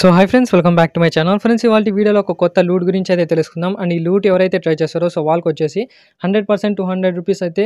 so hi friends welcome back to my channel friends ఇవాళ వీడియోలో ఒక కొత్త లూట్ గురించి అయితే తెలుసుకుందాం అండ్ ఈ లూట్ ఎవరైతే ట్రై చేస్తారో సో వాళ్ళకి వచ్చేసి hundred percent two hundred rupees అయితే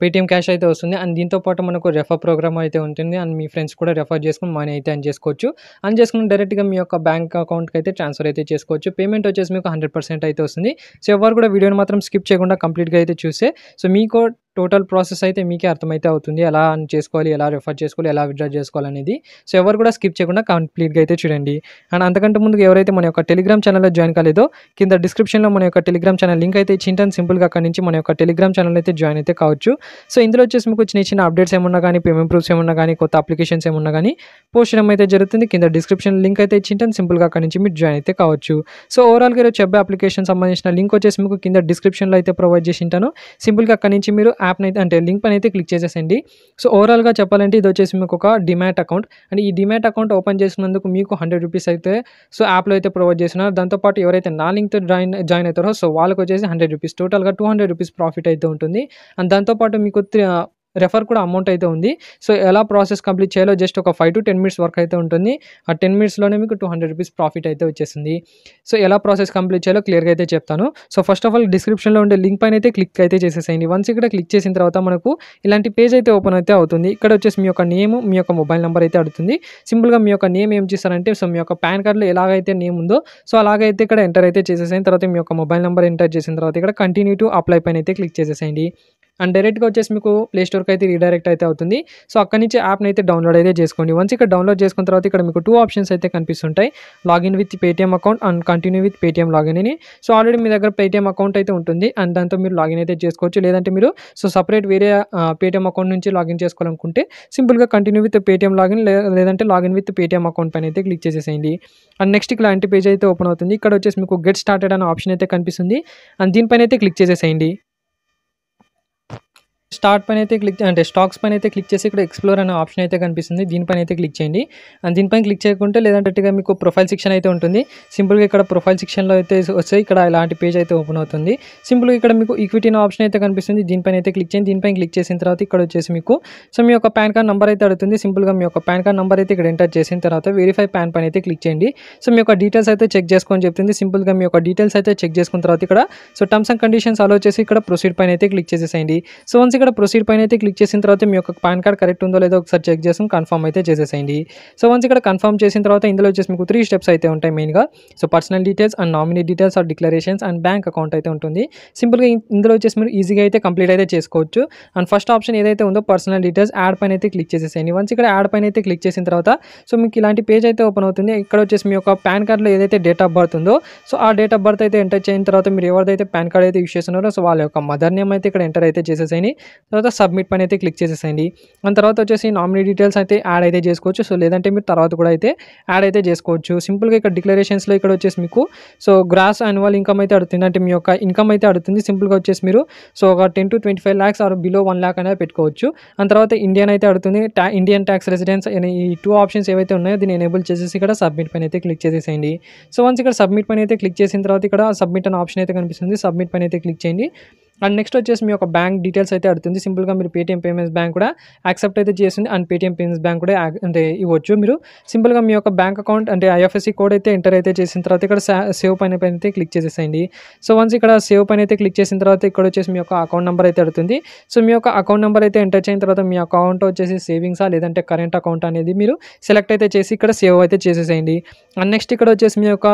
పేటీఎం క్యాష్ uh, అయితే వస్తుంది అండ్ దీంతో పాటు మనకు రెఫర్ ప్రోగ్రామ్ అయితే ఉంటుంది అండ్ మీ ఫ్రెండ్స్ కూడా రెఫర్ చేసుకుని మనీ అయితే అని చేసుకోవచ్చు అని చేసుకుని డైరెక్ట్గా మీ యొక్క బ్యాంక్ అకౌంట్కి అయితే ట్రాన్స్ఫర్ అయితే చేసుకోవచ్చు పేమెంట్ వచ్చేసి మీకు హండ్రెడ్ అయితే వస్తుంది సో ఎవరు కూడా వీడియోని మాత్రం స్కిప్ చేయకుండా కంప్లీట్గా అయితే చూస్తే సో మీకు టోటల్ ప్రాసెస్ అయితే మీకే అర్థమైతే అవుతుంది ఎలా చేసుకోవాలి ఎలా రిఫర్ చేసుకోవాలి ఎలా విడ్రా చేసుకోవాలి అనేది సో ఎవరు కూడా స్కిప్ చేయకుండా కంప్లీట్గా అయితే చూడండి అండ్ అంతకంటే ముందు ఎవరైతే మన యొక్క టెలిగ్రామ్ ఛానల్లో జాయిన్ కాలేదో కింద డిస్క్రిప్షన్లో మన యొక్క టెలిగ్రామ్ ఛానల్ లింక్ అయితే చింటన్ సింపుల్గా అక్కడి నుంచి మన యొక్క టెలిగ్రామ్ ఛానల్ అయితే జాయిన్ అయితే కావచ్చు సో ఇందులో వచ్చేసి మీకు చిన్న చిన్న అప్డేట్స్ ఏమన్నా కానీ పేమెంట్ ప్రూఫ్స్ ఏమన్నా కానీ కొత్త అప్లికేషన్స్ ఏమన్నా కానీ పోస్ట్ చేయడం అయితే జరుగుతుంది కింద డిస్క్రిప్షన్ లింక్ అయితే చింటన్ సింపుల్గా అక్కడి నుంచి మీరు జాయిన్ అయితే కావచ్చు సో ఓవరాల్గా ఈరోజు చెప్పే అప్లికేషన్ సంబంధించిన లింక్ వచ్చేసి మీకు కింద డిస్క్రిప్షన్లో అయితే ప్రొవైడ్ చేసి ఉంటాను సింపుల్గా అక్కడి నుంచి మీరు యాప్ని అయితే అంటే లింక్ పైన అయితే క్లిక్ చేసేసండి సో ఓవరాల్గా చెప్పాలంటే ఇది వచ్చేసి మీకు ఒక డిమాట్ అకౌంట్ అండ్ ఈ డిమాట్ అకౌంట్ ఓపెన్ చేసినందుకు మీకు హండ్రెడ్ రూపీస్ అయితే సో యాప్లో అయితే ప్రొవైడ్ చేసినారు దాంతోపాటు ఎవరైతే నా లింక్తో జాయిన్ జాయిన్ అవుతారో సో వాళ్ళకి వచ్చేసి హండ్రెడ్ రూపీస్ టోటల్గా టూ హండ్రెడ్ రూపీస్ ప్రాఫిట్ అయితే ఉంటుంది అండ్ దాంతోపాటు మీకు రెఫర్ కూడా అమౌంట్ అయితే ఉంది సో ఎలా ప్రాసెస్ కంప్లీట్ చేయాలో జస్ట్ ఒక five to ten minutes work అయితే ఉంటుంది ఆ టెన్ మినిట్స్లోనే మీకు టూ హండ్రెడ్ రూపీస్ ప్రాఫిట్ అయితే వచ్చేసింది సో ఎలా ప్రాసెస్ కంప్లీట్ చేయాలో క్లియర్గా అయితే చెప్తాను సో ఫస్ట్ ఆఫ్ ఆల్ డిస్క్రిప్షన్లో ఉండే లింక్ పైన అయితే క్లిక్ అయితే చేసేసేయండి వన్స్ ఇక్కడ క్లిక్ చేసిన తర్వాత మనకు ఇలాంటి పేజ్ అయితే ఓపెన్ అయితే అవుతుంది ఇక్కడ వచ్చేసి మీ యొక్క నేమ్ మీ యొక్క మొబైల్ నెంబర్ అయితే అడుగుతుంది సింపుల్గా మీ యొక్క నేమ్ ఏం చేస్తారంటే సో మీ యొక్క పాన్ కార్డులో ఎలాగైతే నేమ్ ఉందో సో అలాగైతే ఇక్కడ ఎంటర్ అయితే చేసేసిన తర్వాత మీ యొక్క మొబైల్ నెంబర్ ఎంటర్ చేసిన తర్వాత ఇక్కడ కంటిన్యూ టు అప్లై పైన అయితే క్లిక్ చేసేసేయండి అండ్ డైరెక్ట్గా వచ్చేసి మీకు ప్లేస్టోర్కి స్టోర్కి అయితే రీడైరెక్ట్ అయితే అవుతుంది సో అక్కడి నుంచి యాప్ని అయితే డౌన్లోడ్ అయితే చేసుకోండి వన్స్ ఇక్కడ డౌన్లోడ్ చేసుకున్న తర్వాత ఇక్కడ మీకు టూ ఆప్షన్స్ అయితే కనిపిస్తుంటాయి login with Paytm account and continue with Paytm login అని సో ఆల్రెడీ మీ దగ్గర పేటీఎం అకౌంట్ అయితే ఉంటుంది అండ్ దాంతో మీరు లాగిన్ అయితే చేసుకోవచ్చు లేదంటే మీరు సో సపరేట్ వేరే పేటీఎం అకౌంట్ నుంచి లాగిన్ చేసుకోవాలనుకుంటే సింపుల్గా కంటిన్యూ విత్ పేటీఎం లాగిన్ లేదంటే లాగిన్ విత్ పేటీఎం అకౌంట్ పైన అయితే క్లిక్ చేసేసేయండి అండ్ నెక్స్ట్ ఇలాంటి పేజ్ అయితే ఓపెన్ అవుతుంది ఇక్కడ వచ్చేసి మీకు గెట్ స్టార్టెడ్ అనే ఆప్షన్ అయితే కనిపిస్తుంది అండ్ దీనిపైన అయితే క్లిక్ చేసేసేయండి స్టార్ట్ పైన అయితే క్లిక్ అంటే స్టాక్స్ పైన అయితే క్లిక్ చేసి ఇక్కడ ఎక్స్ప్లోర్ అనే ఆప్షన్ అయితే కనిపిస్తుంది దీనిపైన అయితే క్లిక్ చేయండి అండ్ దీనిపైన క్లిక్ చేయకుంటే లేదంటే మీకు ప్రొఫైల్ సెక్షన్ అయితే ఉంటుంది సింపుల్గా ఇక్కడ ప్రొఫైల్ సెక్షన్లో అయితే వస్తే ఇక్కడ ఇలాంటి పేజ్ అయితే ఓపెన్ అవుతుంది సింపుల్గా ఇక్కడ మీకు ఈక్విటీ అనే ఆప్షన్ అయితే కనిపిస్తుంది దీనిపైన అయితే క్లిక్ చేయండి దీనిపైన క్లిక్ చేసిన తర్వాత ఇక్కడ వచ్చేసి మీకు సో మీ యొక్క పాన్ కార్డ్ నెంబర్ అయితే అడుగుతుంది సింపుల్గా మీ యొక్క పాన్ కార్డ్ నెంబర్ అయితే ఇక్కడ ఎంటర్ చేసిన తర్వాత వెరిఫై పాన్ పైన అయితే క్లిక్ చేయండి సో మీ యొక్క డీటెయిల్స్ అయితే చెక్ చేసుకొని చెప్తుంది సింపుల్గా మీ యొక్క డీటెయిల్స్ అయితే చెక్ చేసుకున్న తర్వాత ఇక్కడ so terms and conditions allow చేసి ఇక్కడ ప్రొసీడ్ పైన అయితే క్లిక్ చేసేసేయండి సో వన్స్ ఫ్రెండ్స్ ఇక్కడ ప్రొసీడ్ పైన అయితే క్లిక్ చేసిన తర్వాత మీ యొక్క పాన్ కార్డ్ కరెక్ట్ ఉందో లేదో ఒకసారి చెక్ చేసుకుని కన్ఫర్మ్ అయితే చేసేసేయండి సో వన్స్ ఇక్కడ కన్ఫర్మ్ చేసిన తర్వాత ఇందులో వచ్చేసి మీకు త్రీ స్టెప్స్ అయితే ఉంటాయి మెయిన్గా so personal details and nominee details or declarations and bank account అయితే ఉంటుంది సింపుల్గా ఇందులో వచ్చేసి మీరు ఈజీగా అయితే కంప్లీట్ అయితే చేసుకోవచ్చు అండ్ ఫస్ట్ ఆప్షన్ ఏదైతే ఉందో పర్సనల్ డీటెయిల్స్ యాడ్ పైన అయితే క్లిక్ చేసేసేయండి వన్స్ ఇక్కడ యాడ్ పైన అయితే క్లిక్ చేసిన తర్వాత సో మీకు ఇలాంటి పేజ్ అయితే ఓపెన్ అవుతుంది ఇక్కడ వచ్చేసి మీ యొక్క పాన్ కార్డ్లో ఏదైతే డేట్ ఆఫ్ బర్త్ ఉందో సో ఆ డేట్ ఆఫ్ బర్త్ అయితే ఎంటర్ చేసిన తర్వాత మీరు ఎవరిదైతే పాన్ కార్డ్ అయితే యూస్ చేస్తున్నారో సో వాళ్ళ యొక్క మదర్ నేమ్ అయితే ఇక్కడ ఎంటర్ అయితే చేసేసేయండి తర్వాత సబ్మిట్ పని అయితే క్లిక్ చేసేసేయండి అండ్ తర్వాత వచ్చేసి నామినీ డీటెయిల్స్ అయితే యాడ్ అయితే చేసుకోవచ్చు సో లేదంటే మీరు తర్వాత కూడా అయితే యాడ్ అయితే చేసుకోవచ్చు సింపుల్గా ఇక్కడ డిక్లరేషన్స్లో ఇక్కడ వచ్చేసి మీకు సో గ్రాస్ యాన్యువల్ ఇన్కమ్ అయితే అడుగుతుంది అంటే మీ యొక్క ఇన్కమ్ అయితే అడుగుతుంది సింపుల్గా వచ్చేసి మీరు సో ఒక ten to twenty five lakhs or below one lakh అనేది పెట్టుకోవచ్చు అండ్ తర్వాత ఇండియన్ అయితే అడుగుతుంది టా ఇండియన్ ట్యాక్స్ రెసిడెన్స్ అనే ఈ టూ ఆప్షన్స్ ఏవైతే ఉన్నాయో దీన్ని ఎనేబుల్ చేసేసి ఇక్కడ సబ్మిట్ పని అయితే క్లిక్ చేసేసేయండి సో వన్స్ ఇక్కడ సబ్మిట్ పని అయితే క్లిక్ చేసిన తర్వాత ఇక్కడ సబ్మిట్ అనే ఆప్షన్ అయితే కనిపిస్తుంది సబ్మిట్ పని అయితే క్లిక్ చేయండి అండ్ నెక్స్ట్ వచ్చేసి మీ యొక్క బ్యాంక్ డీటెయిల్స్ అయితే అడుగుతుంది సింపుల్గా మీరు పేటీఎం పేమెంట్స్ బ్యాంక్ కూడా యాక్సెప్ట్ అయితే చేస్తుంది అండ్ పేటీఎం పేమెంట్స్ బ్యాంక్ కూడా అంటే ఇవ్వచ్చు మీరు సింపుల్గా మీ యొక్క బ్యాంక్ అకౌంట్ అంటే ఐఎఫ్ఎస్సి కోడ్ అయితే ఎంటర్ అయితే చేసిన తర్వాత ఇక్కడ సేవ్ పైన పైన అయితే క్లిక్ చేసేసేయండి సో వన్స్ ఇక్కడ సేవ్ పైన అయితే క్లిక్ చేసిన తర్వాత ఇక్కడ వచ్చేసి మీ యొక్క అకౌంట్ నెంబర్ అయితే అడుగుతుంది సో మీ యొక్క అకౌంట్ నెంబర్ అయితే ఎంటర్ చేసిన తర్వాత మీ అకౌంట్ వచ్చేసి సేవింగ్సా లేదంటే కరెంట్ అకౌంట్ అనేది మీరు సెలెక్ట్ అయితే చేసి ఇక్కడ సేవ్ అయితే చేసేసేయండి అండ్ నెక్స్ట్ ఇక్కడ వచ్చేసి మీ యొక్క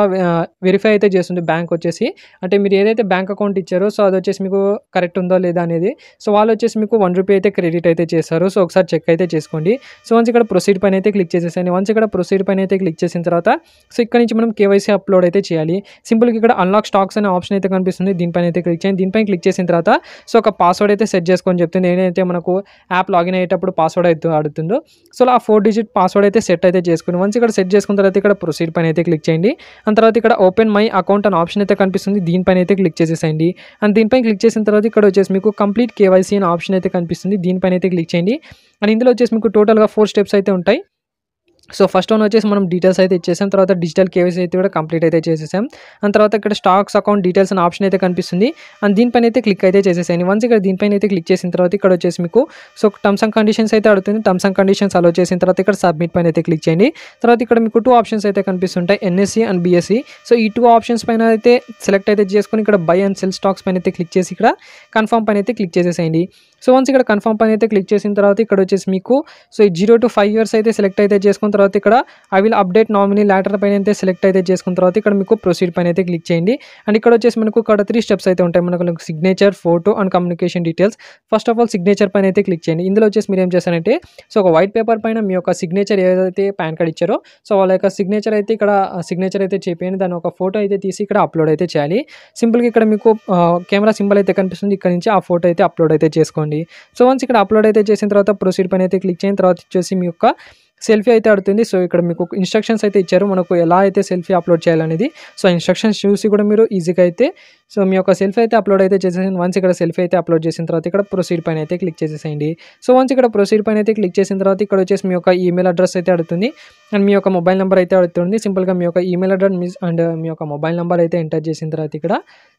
వెరిఫై అయితే చేస్తుంది బ్యాంక్ వచ్చేసి అంటే మీరు ఏదైతే బ్యాంక్ అకౌంట్ ఇచ్చారో సో అది వచ్చేసి మీకు కరెక్ట్ ఉందో లేదా అనేది సో వాళ్ళు వచ్చేసి మీకు వన్ రూపీ అయితే క్రెడిట్ అయితే చేస్తారు సో ఒకసారి చెక్ అయితే చేసుకోండి సో వన్స్ ఇక్కడ ప్రొసీడ్ పైన అయితే క్లిక్ చేసేసాను వన్స్ ఇక్కడ ప్రొసీడ్ పైన అయితే క్లిక్ చేసిన తర్వాత సో ఇక్కడ నుంచి మనం కేవైసీ అప్లోడ్ అయితే చేయాలి సింపుల్గా ఇక్కడ అన్లాక్ స్టాక్స్ అనే ఆప్షన్ అయితే కనిపిస్తుంది దీనిపైన అయితే క్లిక్ చేయండి దీనిపైన క్లిక్ చేసిన తర్వాత సో ఒక పాస్వర్డ్ అయితే సెట్ చేసుకొని చెప్తుంది ఏదైతే మనకు యాప్ లాగిన్ అయ్యేటప్పుడు పాస్వర్డ్ అయితే అడుగుతుందో సో ఆ ఫోర్ డిజిట్ పాస్వర్డ్ అయితే సెట్ అయితే చేసుకుని వన్స్ ఇక్కడ సెట్ చేసుకున్న తర్వాత ఇక్కడ ప్రొసీడ్ పైన అయితే క్లిక్ చేయండి ఆ తర్వాత ఇక్కడ ఓపెన్ మై అకౌంట్ అనే ఆప్షన్ అయితే కనిపిస్తుంది దీనిపైన అయితే క్లిక్ చేసేసండి అండ్ దీనిపైన క్లిక్ చేసిన వచ్చిన తర్వాత ఇక్కడ వచ్చేసి మీకు కంప్లీట్ కేవైసీ అనే ఆప్షన్ అయితే కనిపిస్తుంది దీనిపైన అయితే క్లిక్ చేయండి అండ్ ఇందులో వచ్చేసి మీకు టోటల్గా ఫోర్ స్టెప్స్ అయితే ఉంటాయి సో ఫస్ట్ వన్ వచ్చేసి మనం డీటెయిల్స్ అయితే ఇచ్చేసాం తర్వాత డిజిటల్ కేవైసీ అయితే కూడా కంప్లీట్ అయితే చేసేసాం అండ్ తర్వాత ఇక్కడ స్టాక్స్ అకౌంట్ డీటెయిల్స్ అని ఆప్షన్ అయితే కనిపిస్తుంది అండ్ దీనిపైన అయితే క్లిక్ అయితే చేసేసాను వన్స్ ఇక్కడ దీనిపైన అయితే క్లిక్ చేసిన తర్వాత ఇక్కడ వచ్చేసి మీకు సో టర్మ్స్ అండ్ కండిషన్స్ అయితే అడుగుతుంది టర్మ్స్ అండ్ కండిషన్స్ అలో చేసిన తర్వాత ఇక్కడ సబ్మిట్ పైన అయితే క్లిక్ చేయండి తర్వాత ఇక్కడ మీకు టూ ఆప్షన్స్ అయితే కనిపిస్తుంటాయి ఎన్ఎస్సి అండ్ బీఎస్సి సో ఈ టూ ఆప్షన్స్ పైన అయితే సెలెక్ట్ అయితే చేసుకొని ఇక్కడ బై అండ్ సెల్ స్టాక్స్ పైన అయితే క్లిక్ చేసి ఇక్కడ కన్ఫర్మ్ పైన అయితే క్లిక్ చేసేసేయండి సో వన్స్ ఇక్కడ కన్ఫర్మ్ పైన అయితే క్లిక్ చేసిన తర్వాత ఇక్కడ వచ్చేసి మీకు సో ఈ జీరో టు ఫైవ్ ఇయర్స్ అయితే సెలెక్ట్ అయితే చేసుకున్న తర్వాత ఇక్కడ I will update nominee letter పైన అయితే సెలెక్ట్ అయితే చేసుకున్న తర్వాత ఇక్కడ మీకు ప్రొసీడ్ పైన అయితే క్లిక్ చేయండి అండ్ ఇక్కడ వచ్చేసి మనకు ఇక్కడ త్రీ స్టెప్స్ అయితే ఉంటాయి మనకు signature photo and communication details first of all signature పైన అయితే క్లిక్ చేయండి ఇందులో వచ్చేసి మీరు ఏం చేస్తారంటే సో ఒక వైట్ పేపర్ పైన మీ యొక్క సిగ్నేచర్ ఏదైతే పాన్ కార్డ్ ఇచ్చారో సో వాళ్ళ యొక్క సిగ్నేచర్ అయితే ఇక్కడ సిగ్నేచర్ అయితే చేపేయండి దాని ఒక ఫోటో అయితే తీసి ఇక్కడ అప్లోడ్ అయితే చేయాలి సింపుల్గా ఇక్కడ మీకు కెమెరా సింబల్ అయితే కనిపిస్తుంది ఇక్కడ నుంచి ఆ ఫోటో అయితే అప్లోడ్ అయితే చేసుకోండి చేసుకోండి సో వన్స్ ఇక్కడ అప్లోడ్ అయితే చేసిన తర్వాత ప్రొసీడ్ పైన అయితే క్లిక్ చేసిన తర్వాత వచ్చేసి మీ యొక్క సెల్ఫీ అయితే అడుగుతుంది సో ఇక్కడ మీకు ఇన్స్ట్రక్షన్స్ అయితే ఇచ్చారు మనకు ఎలా అయితే సెల్ఫీ అప్లోడ్ చేయాలనేది సో ఇన్స్ట్రక్షన్స్ చూసి కూడా మీరు ఈజీగా అయితే సో మీ యొక్క సెల్ఫీ అయితే అప్లోడ్ అయితే చేసేసి వన్స్ ఇక్కడ సెల్ఫీ అయితే అప్లోడ్ చేసిన తర్వాత ఇక్కడ ప్రొసీడ్ పైన అయితే క్లిక్ చేసేసేయండి సో వన్స్ ఇక్కడ ప్రొసీడ్ పైన అయితే క్లిక్ చేసిన తర్వాత ఇక్కడ వచ్చేసి మీ యొక్క ఈమెయిల్ అడ్రస్ అయితే అడుగుతుంది అండ్ మీ యొక్క మొబైల్ నెంబర్ అయితే అడుగుతుంది సింపుల్గా మీ యొక్క ఈమెయిల్ అడ్రస్ మిస్ అండ్ మీ యొక్క మొబైల్ నెంబర్ అయితే ఎంటర్ చేసిన తర్వాత ఇక్కడ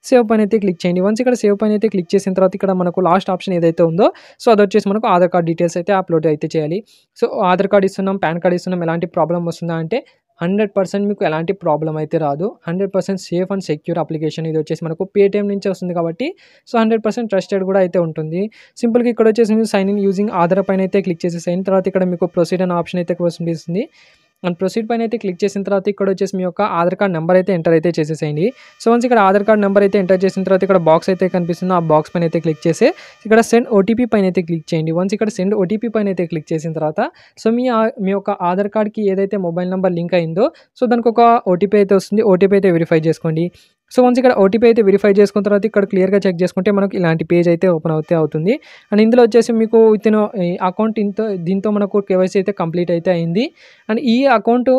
సేవ్ పైన అయితే క్లిక్ చేయండి వన్స్ ఇక్కడ సేవ్ పైన అయితే క్లిక్ చేసిన తర్వాత ఇక్కడ మనకు లాస్ట్ ఆప్షన్ ఏదైతే ఉందో సో అది వచ్చేసి మనకు ఆధార్ కార్డ్ డీటెయిల్స్ అయితే అప్లోడ్ అయితే చేయాలి సో ఆధార్ కార్డ్ ఇస్తున్నాం పాన్ కార్డ్ ఇస్తున్నాం ఎలాంటి ప్రాబ్లం వస్తుందా అంటే హండ్రెడ్ పర్సెంట్ మీకు ఎలాంటి ప్రాబ్లం అయితే రాదు hundred percent safe and secure application ఇది వచ్చేసి మనకు పేటీఎం నుంచి వస్తుంది కాబట్టి సో హండ్రెడ్ పర్సెంట్ ట్రస్టెడ్ కూడా అయితే ఉంటుంది సింపుల్గా ఇక్కడ వచ్చేసి మీరు సైన్ ఇన్ యూజింగ్ ఆధార్ పైన అయితే క్లిక్ చేసేసి అయిన తర్వాత ఇక్కడ మీకు ప్రొసీడ్ ఆప్షన్ అయితే కనిపిస్తుంది అండ్ ప్రొసీడ్ పైన అయితే క్లిక్ చేసిన తర్వాత ఇక్కడ వచ్చేసి మీ యొక్క ఆధార్ కార్డ్ నెంబర్ అయితే ఎంటర్ అయితే చేసేసేయండి సో వన్స్ ఇక్కడ ఆధార్ కార్డ్ నెంబర్ అయితే ఎంటర్ చేసిన తర్వాత ఇక్కడ బాక్స్ అయితే కనిపిస్తుంది ఆ బాక్స్ పైన అయితే క్లిక్ చేసి ఇక్కడ సెండ్ ఓటీపీ పైన అయితే క్లిక్ చేయండి వన్స్ ఇక్కడ సెండ్ ఓటీపీ పైన అయితే క్లిక్ చేసిన తర్వాత సో మీ మీ యొక్క ఆధార్ కార్డ్కి ఏదైతే మొబైల్ నెంబర్ లింక్ అయిందో సో దానికి ఒక ఓటీపీ అయితే వస్తుంది ఓటీపీ అయితే వెరిఫై చేసుకోండి సో వన్స్ ఇక్కడ ఓటీపీ అయితే వెరిఫై చేసుకున్న తర్వాత ఇక్కడ క్లియర్గా చెక్ చేసుకుంటే మనకు ఇలాంటి పేజ్ అయితే ఓపెన్ అవుతే అవుతుంది అండ్ ఇందులో వచ్చేసి మీకు ఇతను అకౌంట్ ఇంతో దీంతో మనకు కేవైసీ అయితే కంప్లీట్ అయితే అయింది అండ్ ఈ అకౌంట్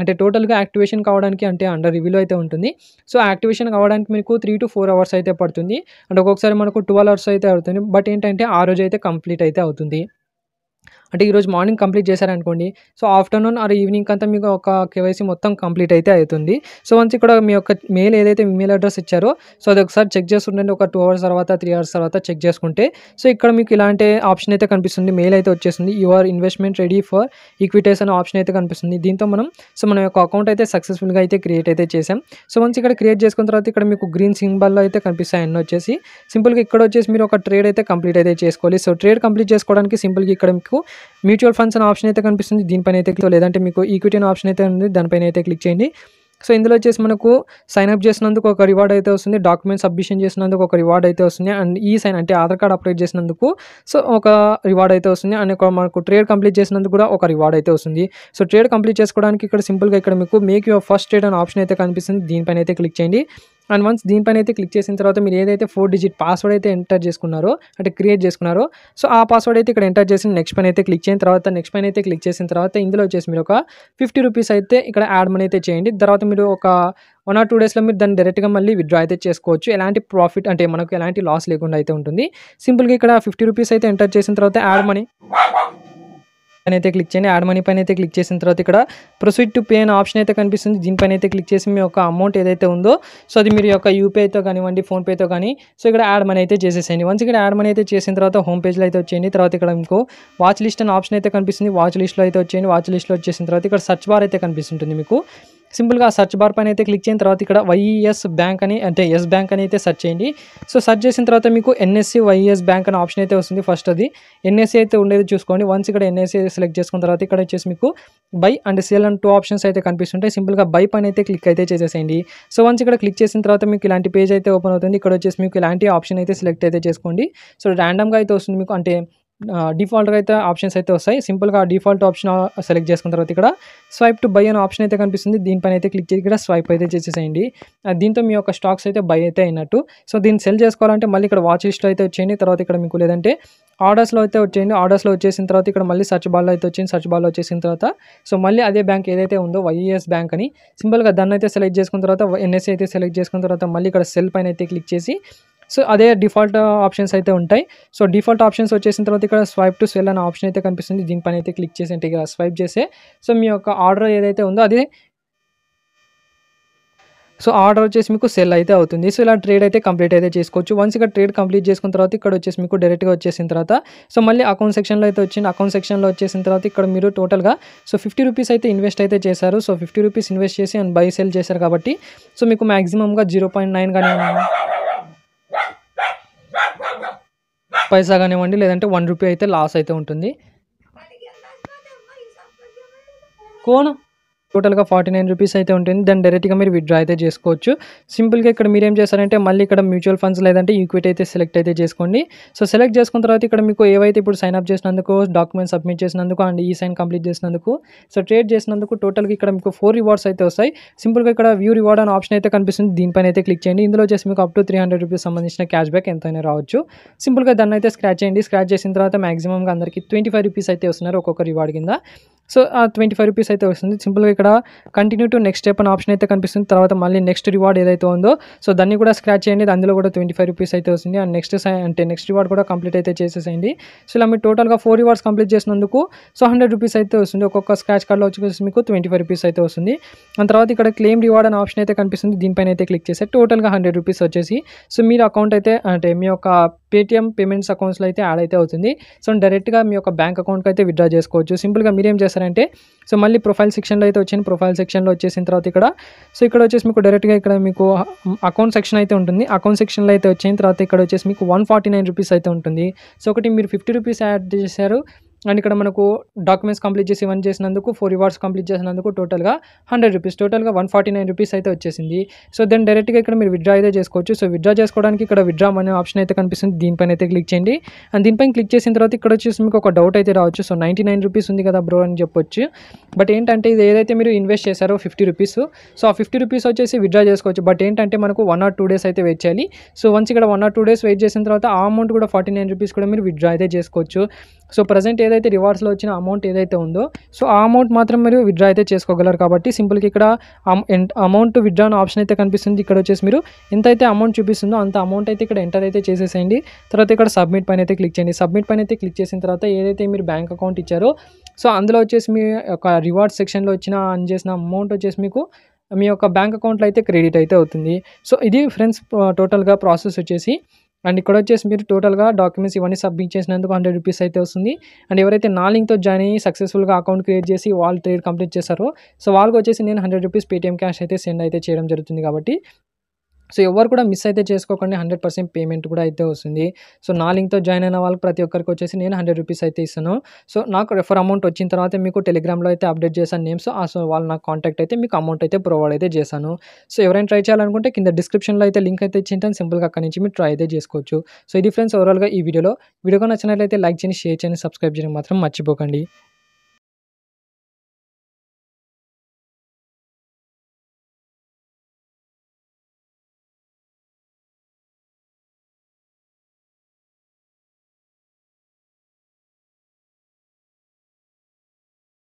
అంటే టోటల్గా యాక్టివేషన్ కావడానికి అంటే అండర్ రివ్యూలో అయితే ఉంటుంది సో యాక్టివేషన్ కావడానికి మీకు త్రీ టు ఫోర్ అవర్స్ అయితే పడుతుంది అండ్ ఒక్కొక్కసారి మనకు ట్వెల్వ్ అవర్స్ అయితే అవుతుంది బట్ ఏంటంటే ఆ రోజు అయితే కంప్లీట్ అయితే అవుతుంది అంటే ఈరోజు మార్నింగ్ కంప్లీట్ చేశారనుకోండి సో ఆఫ్టర్నూన్ ఆర్ ఈవినింగ్ అంతా మీకు ఒక కేవైసీ మొత్తం కంప్లీట్ అయితే అవుతుంది సో వన్స్ ఇక్కడ మీ యొక్క మెయిల్ ఏదైతే మెయిల్ అడ్రస్ ఇచ్చారో సో అది ఒకసారి చెక్ చేస్తుండండి ఒక టూ అవర్స్ తర్వాత త్రీ అవర్స్ తర్వాత చెక్ చేసుకుంటే సో ఇక్కడ మీకు ఇలాంటి ఆప్షన్ అయితే కనిపిస్తుంది మెయిల్ అయితే వచ్చేసింది your investment ready for equities అనే ఆప్షన్ అయితే కనిపిస్తుంది దీంతో మనం సో మన యొక్క అకౌంట్ అయితే సక్సెస్ఫుల్గా అయితే క్రియేట్ అయితే చేసాం సో వన్స్ ఇక్కడ క్రియేట్ చేసుకున్న తర్వాత ఇక్కడ మీకు గ్రీన్ సింబల్లో అయితే కనిపిస్తాయి అన్నీ వచ్చేసి సింపుల్గా ఇక్కడ వచ్చేసి మీరు ఒక ట్రేడ్ అయితే కంప్లీట్ అయితే చేసుకోవాలి సో ట్రేడ్ కంప్లీట్ చేసుకోవడానికి సింపుల్గా ఇక్కడ మీకు మ్యూచువల్ ఫండ్స్ అనే ఆప్షన్ అయితే కనిపిస్తుంది దీనిపైన అయితే క్లిక్ లేదంటే మీకు ఈక్విటీ అనే ఆప్షన్ అయితే ఉంది దానిపైన అయితే క్లిక్ చేయండి సో ఇందులో వచ్చేసి మనకు సైన్ అప్ చేసినందుకు ఒక రివార్డ్ అయితే వస్తుంది డాక్యుమెంట్ సబ్మిషన్ చేసినందుకు ఒక రివార్డ్ అయితే వస్తుంది అండ్ ఈ సైన్ అంటే ఆధార్ కార్డ్ అప్డేట్ చేసినందుకు సో ఒక రివార్డ్ అయితే వస్తుంది అండ్ మనకు ట్రేడ్ కంప్లీట్ చేసినందుకు కూడా ఒక రివార్డ్ అయితే వస్తుంది సో ట్రేడ్ కంప్లీట్ చేసుకోవడానికి ఇక్కడ సింపుల్గా ఇక్కడ మీకు మేక్ యువర్ ఫస్ట్ ట్రేడ్ అనే ఆప్షన్ అయితే కనిపిస్తుంది దీనిపైన అయితే క్లిక్ చేయండి అండ్ వన్స్ దీనిపైన అయితే క్లిక్ చేసిన తర్వాత మీరు ఏదైతే ఫోర్ డిజిట్ పాస్వర్డ్ అయితే ఎంటర్ చేసుకున్నారో అంటే క్రియేట్ చేసుకున్నారో సో ఆ పాస్వర్డ్ అయితే ఇక్కడ ఎంటర్ చేసి నెక్స్ట్ పైన అయితే క్లిక్ చేసిన తర్వాత నెక్స్ట్ పైన అయితే క్లిక్ చేసిన తర్వాత ఇందులో వచ్చేసి మీరు ఒక ఫిఫ్టీ రూపీస్ అయితే ఇక్కడ యాడ్ మనీ అయితే చేయండి తర్వాత మీరు ఒక వన్ ఆర్ టూ డేస్లో మీరు దాన్ని డైరెక్ట్గా మళ్ళీ విత్డ్రా అయితే చేసుకోవచ్చు ఎలాంటి ప్రాఫిట్ అంటే మనకు ఎలాంటి లాస్ లేకుండా అయితే ఉంటుంది సింపుల్గా ఇక్కడ ఫిఫ్టీ రూపీస్ అయితే ఎంటర్ చేసిన తర్వాత యాడ్ మనీ పైన అయితే క్లిక్ చేయండి యాడ్ మనీ పైన అయితే క్లిక్ చేసిన తర్వాత ఇక్కడ ప్రొసీడ్ టు పే అనే ఆప్షన్ అయితే కనిపిస్తుంది దీనిపైన అయితే క్లిక్ చేసి మీ యొక్క అమౌంట్ ఏదైతే ఉందో సో అది మీరు యొక్క యూపీఐతో కానివ్వండి ఫోన్పేతో కానీ సో ఇక్కడ యాడ్ మనీ అయితే చేసేసేయండి వన్స్ ఇక్కడ యాడ్ మనీ అయితే చేసిన తర్వాత హోమ్ పేజ్లో అయితే వచ్చేయండి తర్వాత ఇక్కడ మీకు వాచ్ లిస్ట్ అనే ఆప్షన్ అయితే కనిపిస్తుంది వాచ్ లిస్ట్లో అయితే వచ్చేయండి వాచ్ లిస్ట్లో వచ్చేసిన తర్వాత ఇక్కడ సర్చ్ బార్ అయితే కనిపిస్తుంటుంది మీకు సింపుల్గా సర్చ్ బార్ పైన అయితే క్లిక్ చేసిన తర్వాత ఇక్కడ వైఎస్ బ్యాంక్ e అని అంటే ఎస్ బ్యాంక్ అని అయితే సెర్చ్ చేయండి సో సెర్చ్ చేసిన తర్వాత మీకు ఎన్ఎస్సి వైఎస్ బ్యాంక్ అనే ఆప్షన్ అయితే వస్తుంది ఫస్ట్ అది ఎన్ఎస్సి e అయితే ఉండేది చూసుకోండి వన్స్ ఇక్కడ ఎన్ఎస్సి సెలెక్ట్ e చేసుకున్న తర్వాత ఇక్కడ వచ్చేసి మీకు buy and sell and two options అయితే కనిపిస్తుంటాయి సింపుల్గా బై పైన అయితే క్లిక్ అయితే చేసేసేయండి సో వన్స్ ఇక్కడ క్లిక్ చేసిన తర్వాత మీకు ఇలాంటి పేజ్ అయితే ఓపెన్ అవుతుంది ఇక్కడ వచ్చేసి మీకు ఇలాంటి ఆప్షన్ అయితే సెలెక్ట్ అయితే చేసుకోండి సో ర్యాండమ్గా అయితే వస్తుంది మీకు అంటే డిఫాల్ట్గా అయితే ఆప్షన్స్ అయితే వస్తాయి సింపుల్గా డిఫాల్ట్ ఆప్షన్ సెలెక్ట్ చేసుకున్న తర్వాత ఇక్కడ స్వైప్ టు బై అనే ఆప్షన్ అయితే కనిపిస్తుంది దీనిపైన అయితే క్లిక్ చేసి ఇక్కడ స్వైప్ అయితే చేసేసేయండి దీంతో మీ యొక్క స్టాక్స్ అయితే బై అయితే అయినట్టు సో దీన్ని సెల్ చేసుకోవాలంటే మళ్ళీ ఇక్కడ వాచ్ లిస్ట్లో అయితే వచ్చేయండి తర్వాత ఇక్కడ మీకు లేదంటే ఆర్డర్స్లో అయితే వచ్చేయండి ఆర్డర్స్లో వచ్చేసిన తర్వాత ఇక్కడ మళ్ళీ సర్చ్ బాల్లో అయితే వచ్చింది సర్చ్ బాల్లో వచ్చేసిన తర్వాత సో మళ్ళీ అదే బ్యాంక్ ఏదైతే ఉందో వైఎస్ బ్యాంక్ అని సింపుల్గా దాన్ని అయితే సెలెక్ట్ చేసుకున్న తర్వాత ఎన్ఎస్ఏ అయితే సెలెక్ట్ చేసుకున్న తర్వాత మళ్ళీ ఇక్కడ సెల్ పైన అయితే క్లిక్ చేసి సో అదే డిఫాల్ట్ ఆప్షన్స్ అయితే ఉంటాయి సో డిఫాల్ట్ ఆప్షన్స్ వచ్చేసిన తర్వాత ఇక్కడ స్వైప్ టు సెల్ అనే ఆప్షన్ అయితే కనిపిస్తుంది దీనిపైన అయితే క్లిక్ చేసి అంటే ఇక్కడ స్వైప్ చేసే సో మీ యొక్క ఆర్డర్ ఏదైతే ఉందో అది సో ఆర్డర్ వచ్చేసి మీకు సెల్ అయితే అవుతుంది సో ఇలా ట్రేడ్ అయితే కంప్లీట్ అయితే చేసుకోవచ్చు వన్స్ ఇక్కడ ట్రేడ్ కంప్లీట్ చేసుకున్న తర్వాత ఇక్కడ వచ్చేసి మీకు డైరెక్ట్గా వచ్చేసిన తర్వాత సో మళ్ళీ అకౌంట్ సెక్షన్లో అయితే వచ్చింది అకౌంట్ సెక్షన్లో వచ్చేసిన తర్వాత ఇక్కడ మీరు టోటల్గా సో ఫిఫ్టీ రూపీస్ అయితే ఇన్వెస్ట్ అయితే చేశారు సో ఫిఫ్టీ రూపీస్ ఇన్వెస్ట్ చేసి అండ్ బై సెల్ చేశారు కాబట్టి సో మీకు మ్యాక్సిమంగా జీరో పాయింట్ నైన్ కానీ పైసా కానివ్వండి లేదంటే వన్ రూపీ అయితే లాస్ అయితే ఉంటుంది కోను టోటల్గా ఫార్టీ నైన్ రూపీస్ అయితే ఉంటుంది దాన్ని డైరెక్ట్గా మీరు విత్డ్రా అయితే చేసుకోవచ్చు సింపుల్గా ఇక్కడ మీరు ఏం చేస్తారంటే మళ్ళీ ఇక్కడ మ్యూచువల్ ఫండ్స్ లేదంటే ఈక్విటీ అయితే సెలెక్ట్ అయితే చేసుకోండి సో సెలెక్ట్ చేసుకున్న తర్వాత ఇక్కడ మీకు ఏవైతే ఇప్పుడు సైన్ అప్ చేసినందుకు డాక్యుమెంట్ సబ్మిట్ చేసినందుకు అండ్ ఈ సైన్ కంప్లీట్ చేసినందుకు సో ట్రేడ్ చేసినందుకు టోటల్గా ఇక్కడ మీకు ఫోర్ రివార్డ్స్ అయితే వస్తాయి సింపుల్గా ఇక్కడ వ్యూ రివార్డ్ అనే ఆప్షన్ అయితే కనిపిస్తుంది దీనిపైన అయితే క్లిక్ చేయండి ఇందులో వచ్చేసి మీకు up to three hundred rupees సంబంధించిన క్యాష్ బ్యాక్ ఎంతైనా రావచ్చు సింపుల్గా దాన్ని అయితే స్క్రాచ్ చేయండి స్క్రాచ్ చేసిన తర్వాత మాక్సిమంగా అందరికీ ట్వంటీ ఫైవ్ రూపీస్ అయితే వస్తున్నారు ఒక్కొక్క రివార్డ్ కింద సో ఆ ట్వంటీ ఫైవ్ రూపీస్ అయితే వస్తుంది సింపుల్గా ఇక్కడ కంటిన్యూ టు నెక్స్ట్ స్టెప్ అని ఆప్షన్ అయితే కనిపిస్తుంది తర్వాత మళ్ళీ నెక్స్ట్ రివార్డ్ ఏదైతే ఉందో సో దాన్ని కూడా స్క్రాచ్ చేయండి అందులో కూడా ట్వంటీ ఫైవ్ రూపీస్ అయితే వస్తుంది అండ్ నెక్స్ట్ అంటే నెక్స్ట్ రివార్డ్ కూడా కంప్లీట్ అయితే చేసేసేయండి సో ఇలా మీరు టోటల్గా ఫోర్ రివార్డ్స్ కంప్లీట్ చేసినందుకు సో హండ్రెడ్ రూపీస్ అయితే వస్తుంది ఒక్కొక్క స్క్రాచ్ కార్డ్లో వచ్చేసి మీకు ట్వంటీ ఫైవ్ రూపీస్ అయితే వస్తుంది అండ్ తర్వాత ఇక్కడ క్లెయిమ్ రివార్డ్ అనే ఆప్షన్ అయితే కనిపిస్తుంది దీనిపైన అయితే క్లిక్ చేస్తే టోటల్గా హండ్రెడ్ రూపీస్ వచ్చేసి సో మీరు అకౌంట్ అయితే అంటే మీ యొక్క పేటిఎం పేమెంట్స్ అకౌంట్స్లో అయితే యాడ్ అయితే అవుతుంది సో డైరెక్ట్గా మీ యొక్క బ్యాంక్ అకౌంట్కి అయితే విత్డ్రా చేసుకోవచ్చు సింపుల్గా మీరేం చేస్తారు చేస్తారంటే సో మళ్ళీ ప్రొఫైల్ సెక్షన్లో అయితే వచ్చింది ప్రొఫైల్ సెక్షన్లో వచ్చేసిన తర్వాత ఇక్కడ సో ఇక్కడ వచ్చేసి మీకు డైరెక్ట్గా ఇక్కడ మీకు అకౌంట్ సెక్షన్ అయితే ఉంటుంది అకౌంట్ సెక్షన్లో అయితే వచ్చిన తర్వాత ఇక్కడ వచ్చేసి మీకు వన్ ఫార్టీ నైన్ రూపీస్ అయితే ఉంటుంది సో ఒకటి మీరు ఫిఫ్టీ రూపీస్ యాడ్ చేశారు అండ్ ఇక్కడ మనకు డాక్యుమెంట్స్ కంప్లీట్ చేసి వన్ చేసినందుకు ఫోర్ రివార్డ్స్ కంప్లీట్ చేసినందుకు టోటల్గా హండ్రెడ్ రూపీస్ టోటల్గా వన్ ఫార్టీ నైన్ రూపీస్ అయితే వచ్చేసింది సో దెన్ డైరెక్ట్గా ఇక్కడ మీరు విడ్డ్రా అయితే చేసుకోవచ్చు సో విడ్డ్రా చేసుకోవడానికి ఇక్కడ విడ్డ్రా అనే ఆప్షన్ అయితే కనిపిస్తుంది దీనిపైన అయితే క్లిక్ చేయండి అండ్ దీనిపైన క్లిక్ చేసిన తర్వాత ఇక్కడ వచ్చేసి మీకు ఒక డౌట్ అయితే రావచ్చు సో నైంటీ నైన్ రూపీస్ ఉంది కదా బ్రో అని చెప్పొచ్చు బట్ ఏంటంటే ఇది ఏదైతే మీరు ఇన్వెస్ట్ చేశారో ఫిఫ్టీ రూపీస్ సో ఆ ఫిఫ్టీ రూపీస్ వచ్చేసి విడ్డ్రా చేసుకోవచ్చు బట్ ఏంటంటే మనకు వన్ ఆర్ టూ డేస్ అయితే వెయిట్ చేయాలి సో వన్స్ ఇక్కడ one or two days wait చేసిన తర్వాత ఆ అమౌంట్ కూడా ఫార్టీ నైన్ రూపీస్ కూడా మీరు విడ్రా అయితే చేసుకోవచ్చు సో ప్రజెంట్ ఏదైతే రివార్డ్స్లో వచ్చిన అమౌంట్ ఏదైతే ఉందో సో ఆ అమౌంట్ మాత్రం మీరు విత్డ్రా అయితే చేసుకోగలరు కాబట్టి సింపుల్గా ఇక్కడ అమౌంట్ విత్డ్రా ఆప్షన్ అయితే కనిపిస్తుంది ఇక్కడ వచ్చేసి మీరు ఎంత అయితే అమౌంట్ చూపిస్తుందో అంత అమౌంట్ అయితే ఇక్కడ ఎంటర్ అయితే చేసేసేయండి తర్వాత ఇక్కడ సబ్మిట్ పైన అయితే క్లిక్ చేయండి సబ్మిట్ పైన అయితే క్లిక్ చేసిన తర్వాత ఏదైతే మీరు బ్యాంక్ అకౌంట్ ఇచ్చారో సో అందులో వచ్చేసి మీ ఒక రివార్డ్ సెక్షన్లో వచ్చిన అన్ చేసిన అమౌంట్ వచ్చేసి మీకు మీ యొక్క బ్యాంక్ అకౌంట్లో అయితే క్రెడిట్ అయితే అవుతుంది సో ఇది ఫ్రెండ్స్ టోటల్గా ప్రాసెస్ వచ్చేసి అండ్ ఇక్కడ వచ్చేసి మీరు టోటల్గా డాక్యుమెంట్స్ ఇవన్నీ సబ్మిట్ చేసినందుకు హండ్రెడ్ రూపీస్ అయితే వస్తుంది అండ్ ఎవరైతే నా లింక్తో జాయిన్ అయ్యి సక్సెస్ఫుల్గా అకౌంట్ క్రియేట్ చేసి వాళ్ళు ట్రేడ్ కంప్లీట్ చేశారో సో వాళ్ళకి వచ్చేసి నేను హండ్రెడ్ రూపీస్ పేటీఎం క్యాష్ అయితే సెండ్ అయితే చేయడం జరుగుతుంది కాబట్టి సో ఎవరు కూడా మిస్ అయితే చేసుకోకండి హండ్రెడ్ పర్సెంట్ పేమెంట్ కూడా అయితే వస్తుంది సో నా లింక్తో జాయిన్ అయిన వాళ్ళకి ప్రతి ఒక్కరికి వచ్చేసి నేను హండ్రెడ్ రూపీస్ అయితే ఇస్తాను సో నాకు రెఫర్ అమౌంట్ వచ్చిన తర్వాత మీకు టెలిగ్రామ్లో అయితే అప్డేట్ చేశాను నేమ్స్ సో వాళ్ళు నాకు కాంటాక్ట్ అయితే మీకు అమౌంట్ అయితే ప్రొవైడ్ అయితే చేశాను సో ఎవరైనా ట్రై చేయాలనుకుంటే కింద డిస్క్రిప్షన్లో అయితే లింక్ అయితే ఇచ్చింటాను సింపుల్గా అక్కడి నుంచి మీరు ట్రై అయితే చేసుకోవచ్చు సో ఇది ఫ్రెండ్స్ ఓవరాల్గా ఈ వీడియోలో వీడియో నచ్చినట్లయితే లైక్ చేయండి షేర్ చేయండి సబ్స్క్రైబ్ చేయడం మాత్రం మర్చిపోకండి